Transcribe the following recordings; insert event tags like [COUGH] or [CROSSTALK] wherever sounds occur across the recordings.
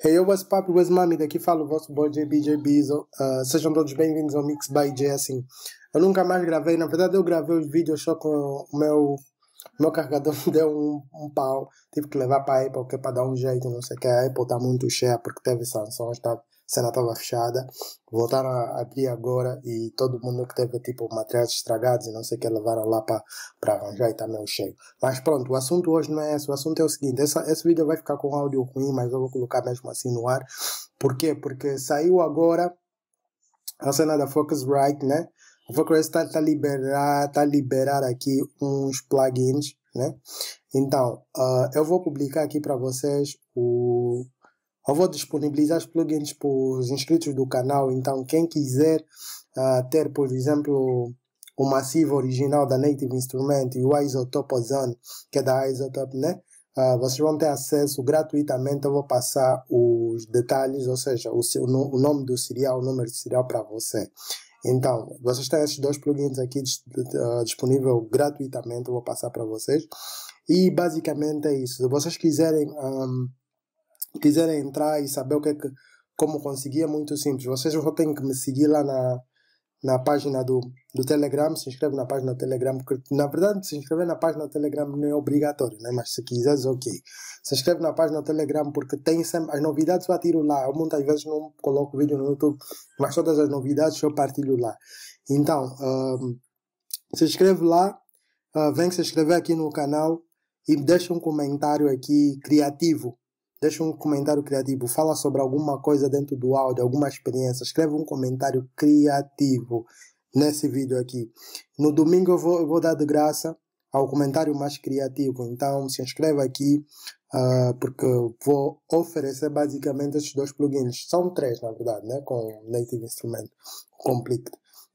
Hey, eu, was Papi, was Mami, daqui falo o vosso boy JB, JB uh, ah, sejam todos bem-vindos ao Mix by J, é assim. Eu nunca mais gravei, na verdade eu gravei os vídeos só com o meu meu carregador [LAUGHS] deu um, um pau, tive que levar para a Apple que é para dar um jeito, não sei o que. A Apple está muito cheia porque teve sanções, tá, a cena estava fechada. Voltaram a abrir agora e todo mundo que teve tipo materiais estragados e não sei o que levaram lá para arranjar e está meio cheio. Mas pronto, o assunto hoje não é esse. O assunto é o seguinte: essa, esse vídeo vai ficar com áudio ruim, mas eu vou colocar mesmo assim no ar. Por quê? Porque saiu agora a cena da Focusrite, né? O Focus está tá liberar, tá liberar aqui uns plugins, né? Então, uh, eu vou publicar aqui para vocês o... Eu vou disponibilizar os plugins para os inscritos do canal, então quem quiser uh, ter, por exemplo, o massivo original da Native Instrument e o Isotopo Zone, que é da Isotop, né? Uh, vocês vão ter acesso gratuitamente. Eu vou passar os detalhes, ou seja, o, seu, o nome do serial, o número do serial para você. Então, vocês têm esses dois plugins aqui uh, disponível gratuitamente, vou passar para vocês. E basicamente é isso. Se vocês quiserem, um, ah, quiserem entrar e saber o que é que, como conseguir, é muito simples. Vocês vão ter que me seguir lá na, na página do, do Telegram, se inscreve na página do Telegram, porque na verdade se inscrever na página do Telegram não é obrigatório, né? mas se quiseres, ok. Se inscreve na página do Telegram porque tem sempre as novidades eu atiro lá. Eu muitas vezes não coloco vídeo no YouTube, mas todas as novidades eu partilho lá. Então, um, se inscreve lá, uh, vem se inscrever aqui no canal e deixa um comentário aqui criativo Deixa um comentário criativo, fala sobre alguma coisa dentro do áudio, alguma experiência. Escreve um comentário criativo nesse vídeo aqui. No domingo eu vou, eu vou dar de graça ao comentário mais criativo. Então se inscreva aqui, uh, porque eu vou oferecer basicamente esses dois plugins. São três, na verdade, né? com Native Instrument Complete.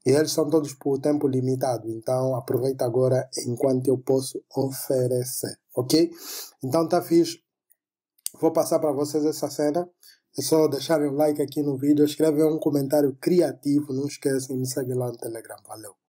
E eles são todos por tempo limitado, então aproveita agora enquanto eu posso oferecer, ok? Então tá fixe. Vou passar para vocês essa cena. É só deixarem um like aqui no vídeo, escrevem um comentário criativo, não esquecem, me segue lá no Telegram. Valeu!